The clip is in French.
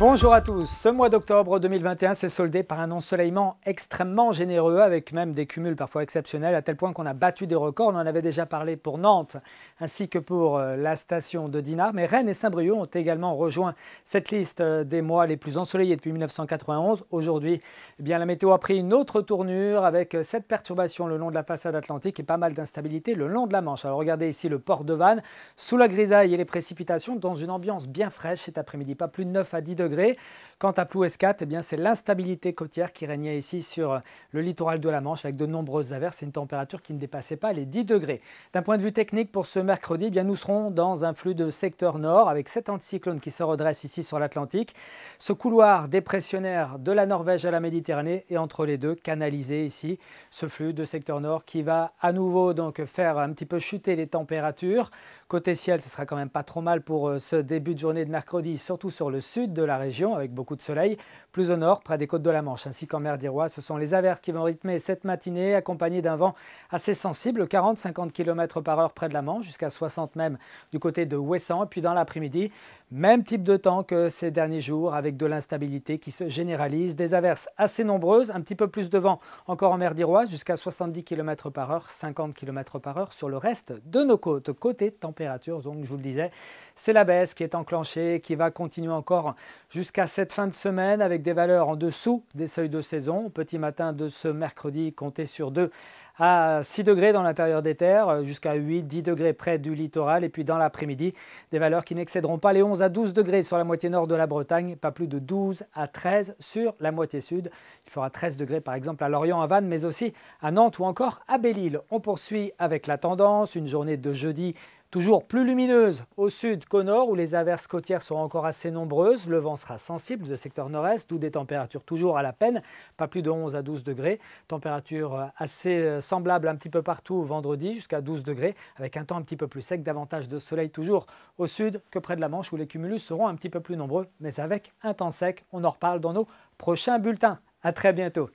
Bonjour à tous. Ce mois d'octobre 2021 s'est soldé par un ensoleillement extrêmement généreux, avec même des cumuls parfois exceptionnels, à tel point qu'on a battu des records. On en avait déjà parlé pour Nantes ainsi que pour euh, la station de Dinard. Mais Rennes et Saint-Brieuc ont également rejoint cette liste euh, des mois les plus ensoleillés depuis 1991. Aujourd'hui, eh bien la météo a pris une autre tournure avec euh, cette perturbation le long de la façade atlantique et pas mal d'instabilité le long de la Manche. Alors regardez ici le port de Vannes, sous la grisaille et les précipitations, dans une ambiance bien fraîche cet après-midi, pas plus de 9 à 10 degrés Today. Quant à Plouescat, eh bien c'est l'instabilité côtière qui régnait ici sur euh, le littoral de la Manche avec de nombreuses averses et une température qui ne dépassait pas les 10 degrés. D'un point de vue technique, pour ce mercredi, eh bien nous serons dans un flux de secteur nord avec cet anticyclone qui se redresse ici sur l'Atlantique. Ce couloir dépressionnaire de la Norvège à la Méditerranée et entre les deux, canalisé ici, ce flux de secteur nord qui va à nouveau donc faire un petit peu chuter les températures. Côté ciel, ce sera quand même pas trop mal pour euh, ce début de journée de mercredi, surtout sur le sud de la région avec de soleil. Plus au nord, près des côtes de la Manche ainsi qu'en mer d'Irois, ce sont les averses qui vont rythmer cette matinée, accompagnées d'un vent assez sensible, 40-50 km par heure près de la Manche, jusqu'à 60 même du côté de Ouessant. Et puis dans l'après-midi, même type de temps que ces derniers jours, avec de l'instabilité qui se généralise, des averses assez nombreuses, un petit peu plus de vent encore en mer d'Irois, jusqu'à 70 km par heure, 50 km par heure sur le reste de nos côtes. Côté température, donc je vous le disais, c'est la baisse qui est enclenchée, qui va continuer encore jusqu'à cette fin de semaine avec des valeurs en dessous des seuils de saison. Petit matin de ce mercredi, comptez sur 2 à 6 degrés dans l'intérieur des terres, jusqu'à 8-10 degrés près du littoral. Et puis dans l'après-midi, des valeurs qui n'excéderont pas les 11 à 12 degrés sur la moitié nord de la Bretagne, pas plus de 12 à 13 sur la moitié sud. Il fera 13 degrés par exemple à Lorient, à Vannes, mais aussi à Nantes ou encore à Belle-Île. On poursuit avec la tendance, une journée de jeudi Toujours plus lumineuse au sud qu'au nord, où les averses côtières seront encore assez nombreuses. Le vent sera sensible de secteur nord-est, d'où des températures toujours à la peine, pas plus de 11 à 12 degrés. Température euh, assez euh, semblable un petit peu partout vendredi, jusqu'à 12 degrés, avec un temps un petit peu plus sec, davantage de soleil toujours au sud que près de la Manche, où les cumulus seront un petit peu plus nombreux, mais avec un temps sec. On en reparle dans nos prochains bulletins. À très bientôt.